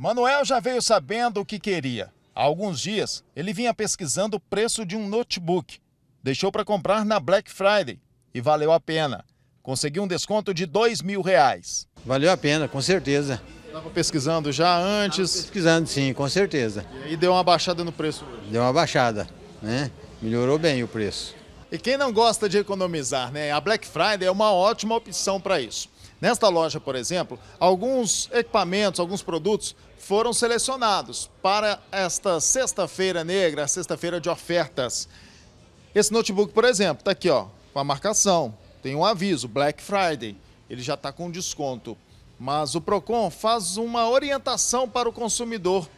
Manuel já veio sabendo o que queria. Há alguns dias, ele vinha pesquisando o preço de um notebook. Deixou para comprar na Black Friday e valeu a pena. Conseguiu um desconto de dois mil reais. Valeu a pena, com certeza. Estava pesquisando já antes? Tava pesquisando, sim, com certeza. E aí deu uma baixada no preço hoje? Deu uma baixada, né? Melhorou bem o preço. E quem não gosta de economizar, né? A Black Friday é uma ótima opção para isso. Nesta loja, por exemplo, alguns equipamentos, alguns produtos foram selecionados para esta sexta-feira negra, sexta-feira de ofertas. Esse notebook, por exemplo, está aqui ó, com a marcação, tem um aviso, Black Friday, ele já está com desconto. Mas o PROCON faz uma orientação para o consumidor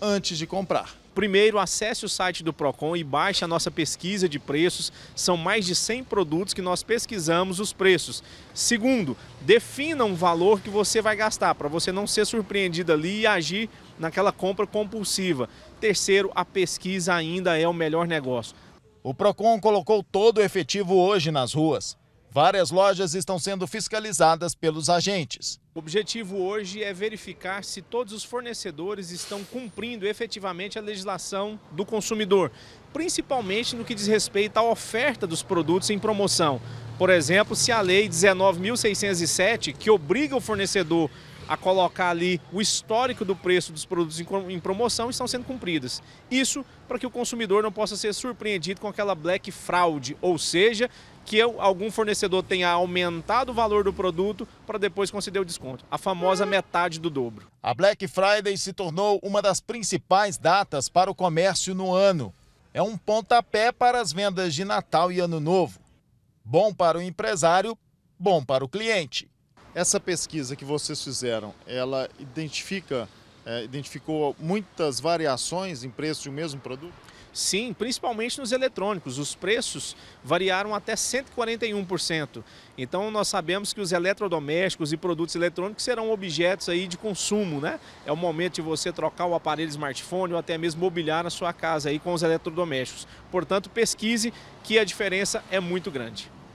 antes de comprar. Primeiro, acesse o site do Procon e baixe a nossa pesquisa de preços. São mais de 100 produtos que nós pesquisamos os preços. Segundo, defina um valor que você vai gastar para você não ser surpreendido ali e agir naquela compra compulsiva. Terceiro, a pesquisa ainda é o melhor negócio. O Procon colocou todo o efetivo hoje nas ruas. Várias lojas estão sendo fiscalizadas pelos agentes. O objetivo hoje é verificar se todos os fornecedores estão cumprindo efetivamente a legislação do consumidor, principalmente no que diz respeito à oferta dos produtos em promoção. Por exemplo, se a Lei 19.607, que obriga o fornecedor a colocar ali o histórico do preço dos produtos em promoção estão sendo cumpridas. Isso para que o consumidor não possa ser surpreendido com aquela black fraud, ou seja, que algum fornecedor tenha aumentado o valor do produto para depois conceder o desconto, a famosa metade do dobro. A Black Friday se tornou uma das principais datas para o comércio no ano. É um pontapé para as vendas de Natal e Ano Novo. Bom para o empresário, bom para o cliente. Essa pesquisa que vocês fizeram, ela identifica, é, identificou muitas variações em preço de um mesmo produto? Sim, principalmente nos eletrônicos. Os preços variaram até 141%. Então nós sabemos que os eletrodomésticos e produtos eletrônicos serão objetos aí de consumo, né? É o momento de você trocar o aparelho smartphone ou até mesmo mobiliar na sua casa aí com os eletrodomésticos. Portanto, pesquise que a diferença é muito grande.